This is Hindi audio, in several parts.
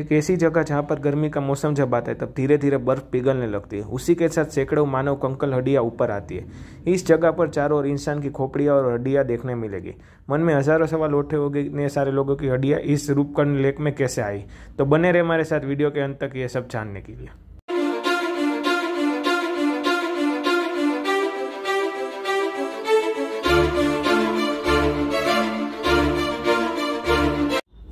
एक ऐसी जगह जहाँ पर गर्मी का मौसम जब आता है तब धीरे धीरे बर्फ पिघलने लगती है उसी के साथ सैकड़ों मानव कंकल हड्डियाँ ऊपर आती है इस जगह पर चारों ओर इंसान की खोपड़ियाँ और हड्डियाँ देखने मिलेगी मन में हजारों सवाल उठे हो गए इतने सारे लोगों की हड्डियाँ इस रूपकंड लेक में कैसे आई तो बने रहे हमारे साथ वीडियो के अंत तक ये सब जानने के लिए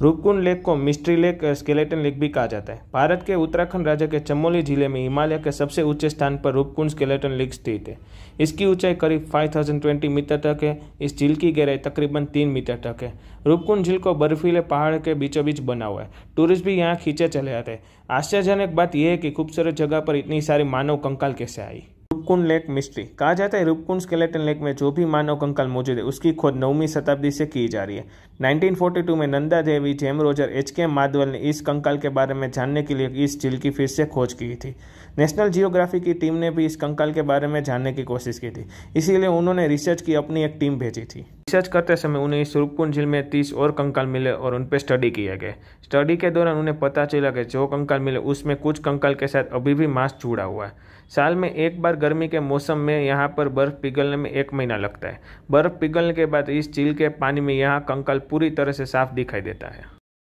रूपकुंड लेक को मिस्ट्री लेक स्केलेटन लेक भी कहा जाता है भारत के उत्तराखंड राज्य के चमोली जिले में हिमालय के सबसे ऊंचे स्थान पर रूपकुंड स्केलेटन लेक स्थित है इसकी ऊंचाई करीब 5020 मीटर तक है इस झील की गहराई तकरीबन तीन मीटर तक है रूपकुंड झील को बर्फीले पहाड़ के बीचों बीच बना हुआ है टूरिस्ट भी यहाँ खींचे चले जाते हैं आश्चर्यजनक बात यह है कि खूबसूरत जगह पर इतनी सारी मानव कंकाल कैसे आई रूपकुंड लेक मिस्ट्री कहा जाता है रूपकुंड स्केलेटन लेक में जो भी मानव कंकाल मौजूद है उसकी खोज नौवीं शताब्दी से की जा रही है 1942 में Nanda Devi game ranger H K Madhwal ने इस कंकाल के बारे में जानने के लिए इस झील की फिर से खोज की थी नेशनल जियोग्राफी की टीम ने भी इस कंकाल के बारे में जानने की कोशिश की थी इसीलिए उन्होंने रिसर्च की अपनी एक टीम भेजी थी रिसर्च करते समय उन्हें इस रूपकुंड झील में तीस और कंकाल मिले और उन पर स्टडी किया गया स्टडी के दौरान उन्हें पता चला कि जो कंकाल मिले उसमें कुछ कंकाल के साथ अभी भी मांस जुड़ा हुआ है साल में एक बार गर्मी के मौसम में यहाँ पर बर्फ़ पिघलने में एक महीना लगता है बर्फ़ पिघलने के बाद इस झील के पानी में यहाँ कंकाल पूरी तरह से साफ दिखाई देता है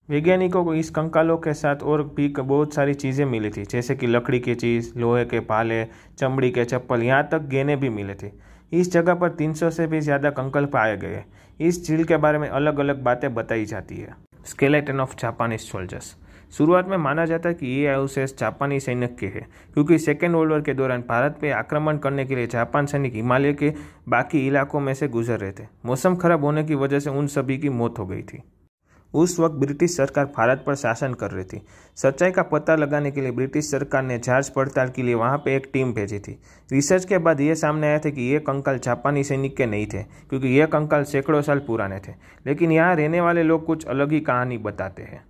वैज्ञानिकों को इस कंकालों के साथ और भी बहुत सारी चीज़ें मिली थी जैसे कि लकड़ी की चीज़ लोहे के भाले चमड़ी के चप्पल यहाँ तक गहने भी मिले थे इस जगह पर 300 से भी ज़्यादा कंकल पाए गए इस झील के बारे में अलग अलग बातें बताई जाती है स्केलेटन ऑफ जापानीज सोल्जर्स शुरुआत में माना जाता है कि ये अवशेष जापानी सैनिक के हैं क्योंकि सेकेंड वर्ल्ड वॉर के दौरान भारत पर आक्रमण करने के लिए जापान सैनिक हिमालय के बाकी इलाकों में से गुजर रहे थे मौसम खराब होने की वजह से उन सभी की मौत हो गई थी उस वक्त ब्रिटिश सरकार भारत पर शासन कर रही थी सच्चाई का पता लगाने के लिए ब्रिटिश सरकार ने जांच पड़ताल के लिए वहाँ पे एक टीम भेजी थी रिसर्च के बाद ये सामने आया था कि ये कंकाल जापानी सैनिक के नहीं थे क्योंकि ये कंकाल सैकड़ों साल पुराने थे लेकिन यहाँ रहने वाले लोग कुछ अलग ही कहानी बताते हैं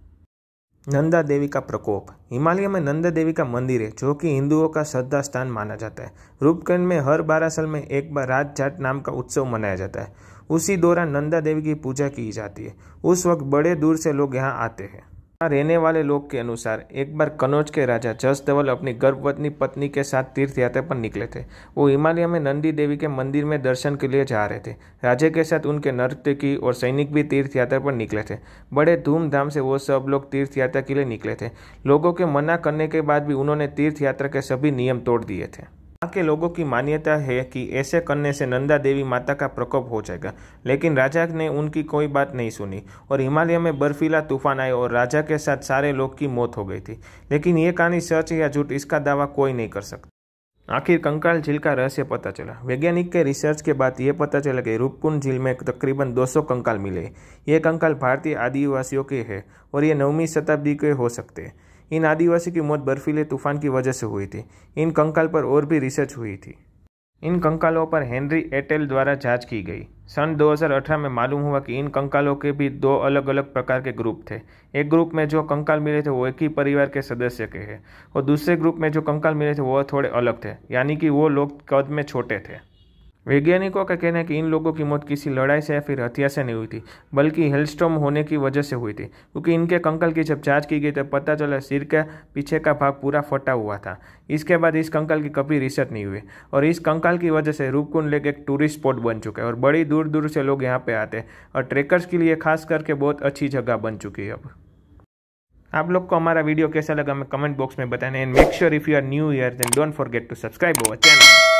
नंदा देवी का प्रकोप हिमालय में नंदा देवी का मंदिर है जो कि हिंदुओं का श्रद्धा स्थान माना जाता है रूपकंड में हर बारह साल में एक बार रात जाट नाम का उत्सव मनाया जाता है उसी दौरान नंदा देवी की पूजा की जाती है उस वक्त बड़े दूर से लोग यहाँ आते हैं यहाँ रहने वाले लोग के अनुसार एक बार कनौज के राजा जस धवल अपनी गर्भवती पत्नी के साथ तीर्थ यात्रा पर निकले थे वो हिमालय में नंदी देवी के मंदिर में दर्शन के लिए जा रहे थे राजे के साथ उनके नर्तकी और सैनिक भी तीर्थ यात्रा पर निकले थे बड़े धूमधाम से वो सब लोग तीर्थ यात्रा के लिए निकले थे लोगों के मना करने के बाद भी उन्होंने तीर्थ यात्रा के सभी नियम तोड़ दिए थे यहाँ के लोगों की मान्यता है कि ऐसे करने से नंदा देवी माता का प्रकोप हो जाएगा लेकिन राजा ने उनकी कोई बात नहीं सुनी और हिमालय में बर्फीला तूफान आए और राजा के साथ सारे लोग की मौत हो गई थी लेकिन ये कहानी सच या झूठ इसका दावा कोई नहीं कर सकता आखिर कंकाल झील का रहस्य पता चला वैज्ञानिक के रिसर्च के बाद ये पता चला कि रूपकुंड झील में तकरीबन 200 कंकाल मिले ये कंकाल भारतीय आदिवासियों के हैं और ये नौवीं शताब्दी के हो सकते हैं इन आदिवासी की मौत बर्फीले तूफान की वजह से हुई थी इन कंकाल पर और भी रिसर्च हुई थी इन कंकालों पर हेनरी एटेल द्वारा जांच की गई सन 2018 में मालूम हुआ कि इन कंकालों के भी दो अलग अलग प्रकार के ग्रुप थे एक ग्रुप में जो कंकाल मिले थे वो एक ही परिवार के सदस्य के हैं और दूसरे ग्रुप में जो कंकाल मिले थे वो थोड़े अलग थे यानी कि वो लोग कद में छोटे थे वैज्ञानिकों का कहना है कि इन लोगों की मौत किसी लड़ाई से या फिर हत्या से नहीं हुई थी बल्कि हेलस्टॉम होने की वजह से हुई थी क्योंकि इनके कंकल की जब जांच की गई तो पता चला सिर के पीछे का भाग पूरा फटा हुआ था इसके बाद इस कंकल की कभी रिसर्च नहीं हुई और इस कंकाल की वजह से रूपकुंड लेक एक टूरिस्ट स्पॉट बन चुका है और बड़ी दूर दूर से लोग यहाँ पर आते हैं और ट्रेकर्स के लिए खास करके बहुत अच्छी जगह बन चुकी है अब आप लोग को हमारा वीडियो कैसा लगा हमें कमेंट बॉक्स में बताना and make sure if you are new here then don't forget to subscribe our channel